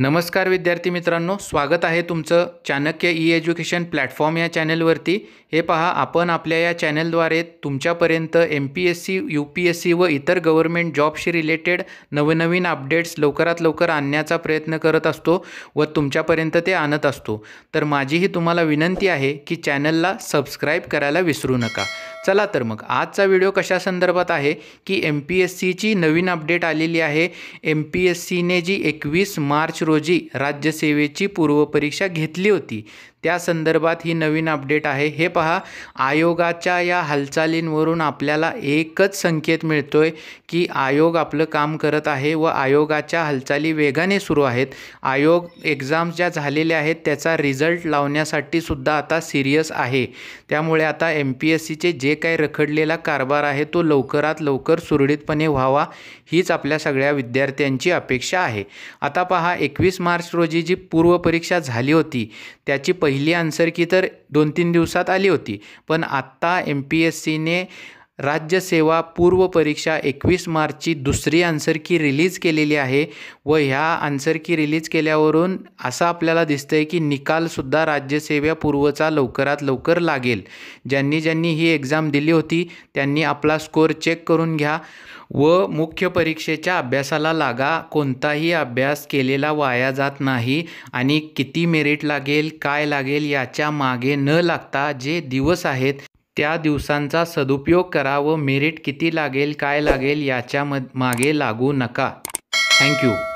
नमस्कार विद्यार्थी मित्रांनो स्वागत आहे तुमचं चाणक्य ई एज्युकेशन प्लॅटफॉर्म या चॅनेलवरती हे पहा आपण आपल्या या चॅनेलद्वारे तुमच्यापर्यंत M P S C U P S C व इतर गव्हर्मेंट जॉबशी रिलेटेड नवनवीन अपडेट्स लवकरात लवकर आणण्याचा प्रयत्न करत असतो व तुमच्यापर्यंत ते आणत असतो तर माझीही तुम्हाला विनंती आहे की चॅनलला सबस्क्राईब करायला विसरू नका चला तर मग आजचा व्हिडिओ कशा संदर्भात आहे की एम पी एस सीची नवीन अपडेट आलेली आहे एम पी एस सीने जी एकवीस मार्च रोजी राज्यसेवेची पूर्वपरीक्षा घेतली होती त्या संदर्भात ही नवीन अपडेट आहे हे पहा आयोगाच्या या हालचालींवरून आपल्याला एकच संकेत मिळतो आहे की आयोग आपलं काम करत आहे व आयोगाच्या हालचाली वेगाने सुरू आहेत आयोग एक्झाम्स ज्या झालेल्या आहेत त्याचा रिझल्ट लावण्यासाठीसुद्धा आता सिरियस आहे त्यामुळे आता एम पी एस सीचे जे काही रखडलेला कारभार आहे तो लवकरात लवकर सुरळीतपणे व्हावा हीच आपल्या सगळ्या विद्यार्थ्यांची अपेक्षा आहे आता पहा एकवीस मार्च रोजी जी पूर्वपरीक्षा झाली होती त्याची पहिली पहिली आन्सर की तर दोन तीन दिवसात आली होती पण आत्ता एम पी एस सीने राज्यसेवा परीक्षा एकवीस मार्चची दुसरी आन्सर की रिलीज केलेली आहे व ह्या आन्सर की रिलीज केल्यावरून असं आपल्याला दिसतं आहे की निकालसुद्धा राज्यसेवा पूर्वचा लवकरात लवकर लागेल ज्यांनी ज्यांनी ही एक्झाम दिली होती त्यांनी आपला स्कोर चेक करून घ्या व मुख्य परीक्षेच्या अभ्यासाला लागा कोणताही अभ्यास केलेला वाया जात नाही आणि किती मेरिट लागेल काय लागेल याच्या मागे न लागता जे दिवस आहेत त्या दिवसांचा सदुपयोग करा व मेरिट किती लागेल काय लागेल याच्या मागे लागू नका थँक्यू